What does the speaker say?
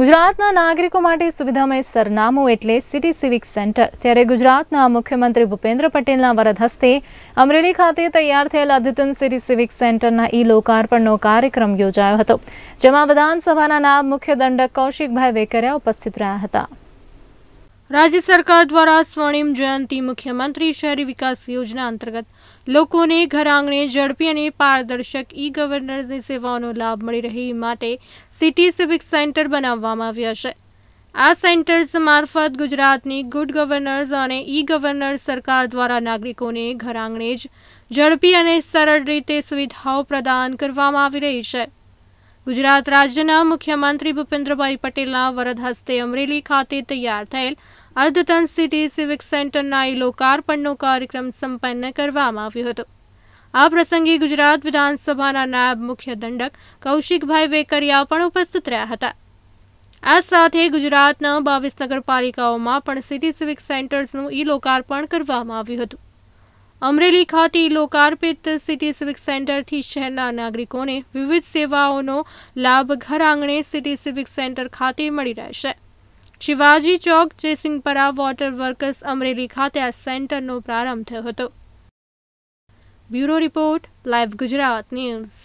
ગુજરાતના નાગરિકો માટે સુવિધામય સરનામું એટલે સિટી સિવિક સેન્ટર ત્યારે ગુજરાતના મુખ્યમંત્રી ભૂપેન્દ્ર પટેલના વરદ હસ્તે અમરેલી ખાતે તૈયાર થયેલ અદ્યતન સિટી સિવિક સેન્ટરના ઈ લોકાર્પણનો કાર્યક્રમ યોજાયો હતો જેમાં વિધાનસભાના નાયબ મુખ્ય દંડક કૌશિકભાઈ વેકરિયા ઉપસ્થિત રહ્યા હતા રાજ્ય સરકાર દ્વારા સ્વર્ણિમ જયંતિ મુખ્યમંત્રી શહેરી વિકાસ યોજના અંતર્ગત લોકોને ઘર ઝડપી અને પારદર્શક ઈ ગવર્નન્સની સેવાઓનો લાભ મળી રહે માટે સિટી સિવિક સેન્ટર બનાવવામાં આવ્યા છે આ સેન્ટર્સ મારફત ગુજરાતની ગુડ ગવર્નર્સ અને ઈ ગવર્નર્સ સરકાર દ્વારા નાગરિકોને ઘર જ ઝડપી અને સરળ રીતે સુવિધાઓ પ્રદાન કરવામાં આવી રહી છે ગુજરાત રાજ્યના મુખ્યમંત્રી ભૂપેન્દ્રભાઈ પટેલના વરદ હસ્તે અમરેલી ખાતે તૈયાર થયેલ અર્ધતન સિટી સિવિક સેન્ટરના એ લોકાર્પણનો કાર્યક્રમ સંપન્ન કરવામાં આવ્યો હતો આ પ્રસંગે ગુજરાત વિધાનસભાના નાયબ મુખ્ય દંડક કૌશિકભાઈ વેકરિયા પણ ઉપસ્થિત રહ્યા હતા આ સાથે ગુજરાતના બાવીસ નગરપાલિકાઓમાં પણ સિટી સિવિક સેન્ટર્સનું ઈ લોકાર્પણ કરવામાં આવ્યું હતું અમરેલી ખાતે લોકાર્પિત સિટી સિવિક સેન્ટરથી શહેરના નાગરિકોને વિવિધ સેવાઓનો લાભ ઘર આંગણે સિટી સિવિક સેન્ટર ખાતે મળી રહેશે શિવાજી ચોક જયસિંહપરા વોટર વર્કર્સ અમરેલી ખાતે આ સેન્ટરનો પ્રારંભ થયો હતો bureau report live Gujarat news